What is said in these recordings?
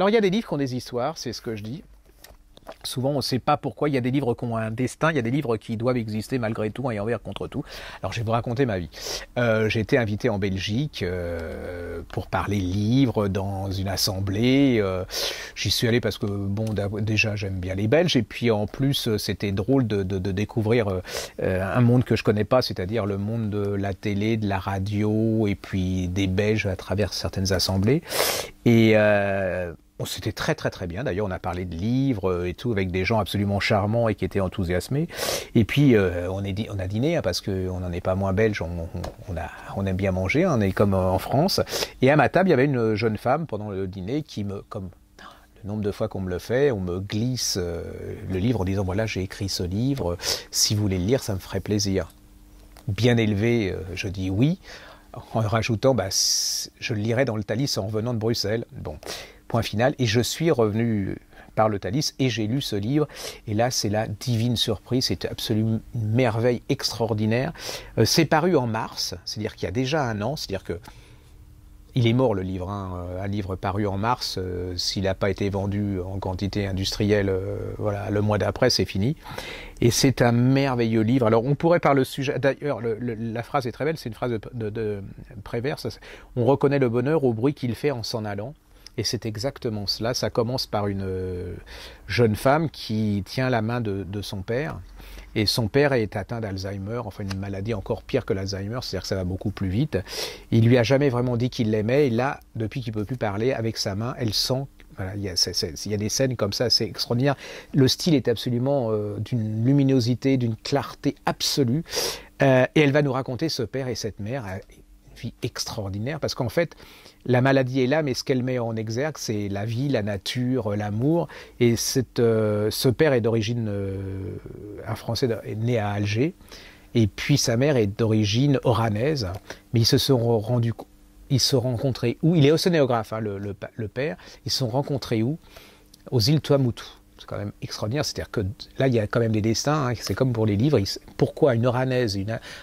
Alors il y a des livres qui ont des histoires, c'est ce que je dis. Souvent, on ne sait pas pourquoi. Il y a des livres qui ont un destin, il y a des livres qui doivent exister malgré tout, et envers contre tout. Alors, je vais vous raconter ma vie. Euh, j'ai été invité en Belgique euh, pour parler livres dans une assemblée. Euh, j'y suis allé parce que, bon, déjà, j'aime bien les Belges, et puis en plus, c'était drôle de, de découvrir un monde que je connais pas, c'est-à-dire le monde de la télé, de la radio, et puis des Belges à travers certaines assemblées. Et on C'était très très très bien. D'ailleurs, on a parlé de livres euh, et tout avec des gens absolument charmants et qui étaient enthousiasmés. Et puis euh, on, a dîné hein, parce qu'on n'en est pas moins belge. On, a, aime bien manger. Hein, on est comme euh, en France. Et à ma table, il y avait une jeune femme pendant le dîner qui me, comme le nombre de fois qu'on me le fait, on me glisse le livre en disant voilà j'ai écrit ce livre. Si vous voulez le lire, ça me ferait plaisir. Bien élevé, je dis oui en rajoutant bah, je le lirai dans le Thalys en revenant de Bruxelles. Bon, Point final. Et je suis revenu par le Thalys et j'ai lu ce livre. Et là, c'est la divine surprise. C'est absolument une merveille extraordinaire. Euh, c'est paru en mars, c'est-à-dire qu'il y a déjà un an, c'est-à-dire que il est mort le livre, hein. euh, un livre paru en mars, euh, s'il n'a pas été vendu en quantité industrielle, voilà, le mois d'après c'est fini. Et c'est un merveilleux livre. Alors on pourrait par le sujet, d'ailleurs la phrase est très belle, c'est une phrase de, de, Prévert, on reconnaît le bonheur au bruit qu'il fait en s'en allant. Et c'est exactement cela. Ça commence par une euh, jeune femme qui tient la main de, son père. Et son père est atteint d'Alzheimer, enfin une maladie encore pire que l'Alzheimer, c'est-à-dire que ça va beaucoup plus vite. Il lui a jamais vraiment dit qu'il l'aimait. Et là, depuis qu'il peut plus parler, avec sa main, elle sent il, y a, il, des scènes comme ça, c'est extraordinaire. Le style est absolument euh, d'une luminosité, d'une clarté absolue. Euh, et elle va nous raconter ce père et cette mère vie extraordinaire, parce qu'en fait, la maladie est là, mais ce qu'elle met en exergue, c'est la vie, la nature, euh, l'amour. Et euh, ce père est d'origine, euh, un Français est né à Alger, et puis sa mère est d'origine oranaise, mais ils se sont rendus, ils se sont rencontrés où Il est océanographe, hein, le, père. Ils se sont rencontrés où Aux îles Tuamotu. C'est quand même extraordinaire. C'est-à-dire que là, il y a quand même des destins. Hein. C'est comme pour les livres. Pourquoi une Oranaise,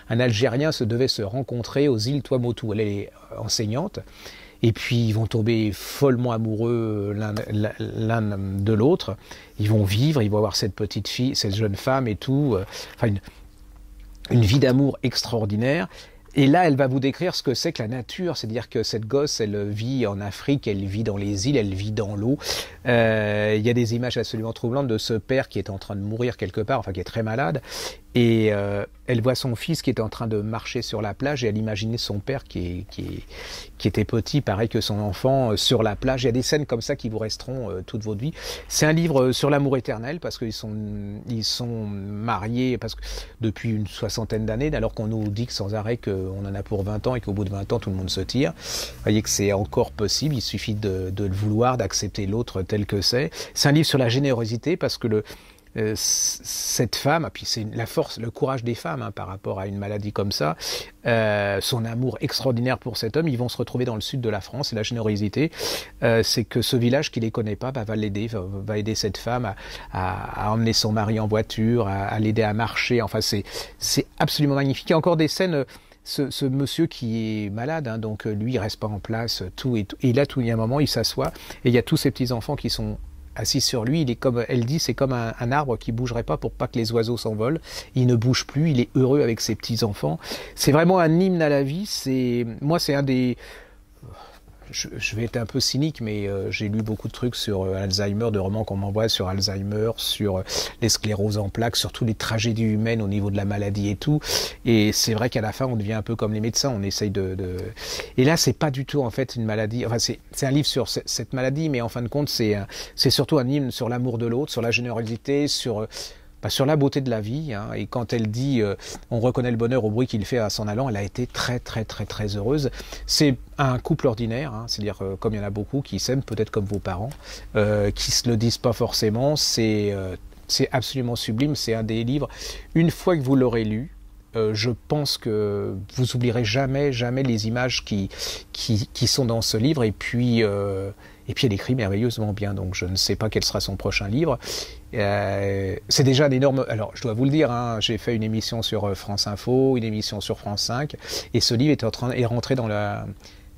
un Algérien se devait se rencontrer aux îles Tuamotu Elle est enseignante. Et puis ils vont tomber follement amoureux l'un de l'autre. Ils vont vivre, ils vont avoir cette petite fille, cette jeune femme et tout. Enfin, une, une vie d'amour extraordinaire. Et là, elle va vous décrire ce que c'est que la nature, c'est-à-dire que cette gosse, elle vit en Afrique, elle vit dans les îles, elle vit dans l'eau. Euh, il y a des images absolument troublantes de ce père qui est en train de mourir quelque part, enfin qui est très malade, et euh, elle voit son fils qui est en train de marcher sur la plage et elle imagine son père qui, était petit, pareil que son enfant, euh, sur la plage. Il y a des scènes comme ça qui vous resteront euh, toute votre vie. C'est un livre sur l'amour éternel parce qu'ils sont, ils sont mariés parce que depuis une soixantaine d'années, alors qu'on nous dit sans arrêt qu'on en a pour 20 ans et qu'au bout de 20 ans, tout le monde se tire. Vous voyez que c'est encore possible, il suffit de, de le vouloir, d'accepter l'autre tel que c'est. C'est un livre sur la générosité parce que le euh, cette femme, ah, puis c'est la force, le courage des femmes hein, par rapport à une maladie comme ça, euh, son amour extraordinaire pour cet homme, ils vont se retrouver dans le sud de la France, et la générosité, euh, c'est que ce village qui ne les connaît pas bah, va l'aider, va, aider cette femme à, emmener son mari en voiture, à, l'aider à marcher, enfin c'est, c'est absolument magnifique. Il y a encore des scènes... Ce, monsieur qui est malade, hein, donc lui, il reste pas en place, tout et, tout, a tout, il y a un moment, il s'assoit, et il y a tous ces petits-enfants qui sont assis sur lui, il est comme, elle dit, c'est comme un, arbre qui bougerait pas pour pas que les oiseaux s'envolent. Il ne bouge plus, il est heureux avec ses petits enfants. C'est vraiment un hymne à la vie. C'est, moi, c'est un des, je, vais être un peu cynique, mais euh, j'ai lu beaucoup de trucs sur euh, Alzheimer, de romans qu'on m'envoie sur Alzheimer, sur euh, les en plaques, sur toutes les tragédies humaines au niveau de la maladie et tout. Et c'est vrai qu'à la fin, on devient un peu comme les médecins, on essaye de. de... Et là, c'est pas du tout en fait une maladie. Enfin, c'est un livre sur cette maladie, mais en fin de compte, c'est surtout un hymne sur l'amour de l'autre, sur la générosité, sur bah, sur la beauté de la vie. Hein, et quand elle dit euh, on reconnaît le bonheur au bruit qu'il fait à s'en allant, elle a été très très très très heureuse. C'est un couple ordinaire, hein, c'est-à-dire euh, comme il y en a beaucoup qui s'aiment, peut-être comme vos parents, euh, qui se le disent pas forcément. C'est c'est absolument sublime. C'est un des livres. Une fois que vous l'aurez lu, je pense que vous oublierez jamais, jamais les images qui, qui, sont dans ce livre. Et puis, et puis elle écrit merveilleusement bien, donc je ne sais pas quel sera son prochain livre. Euh, c'est déjà un énorme. Alors, je dois vous le dire, hein, j'ai fait une émission sur euh, France Info, une émission sur France 5, et ce livre est, rentré dans la,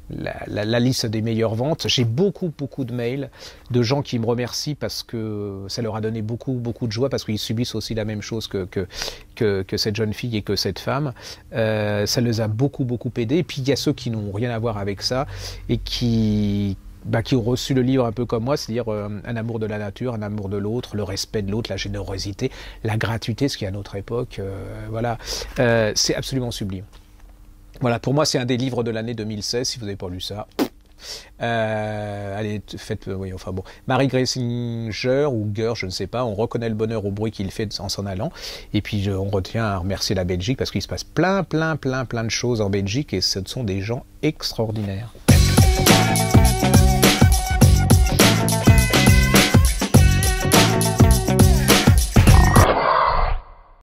la, liste des meilleures ventes. J'ai beaucoup, beaucoup de mails de gens qui me remercient parce que ça leur a donné beaucoup, beaucoup de joie, parce qu'ils subissent aussi la même chose que, que, cette jeune fille et que cette femme. Euh, ça les a beaucoup, beaucoup aidés. Et puis, il y a ceux qui n'ont rien à voir avec ça et qui, bah, qui ont reçu le livre un peu comme moi, c'est-à-dire euh, un amour de la nature, un amour de l'autre, le respect de l'autre, la générosité, la gratuité, ce qui à notre époque, euh, voilà, euh, c'est absolument sublime. Voilà, pour moi, c'est un des livres de l'année 2016. Si vous n'avez pas lu ça, allez, faites, oui, enfin bon. Marie Gressinger ou Ger, je ne sais pas, on reconnaît le bonheur au bruit qu'il fait en s'en allant. Et puis on retient à remercier la Belgique parce qu'il se passe plein, plein, plein, plein de choses en Belgique et ce sont des gens extraordinaires.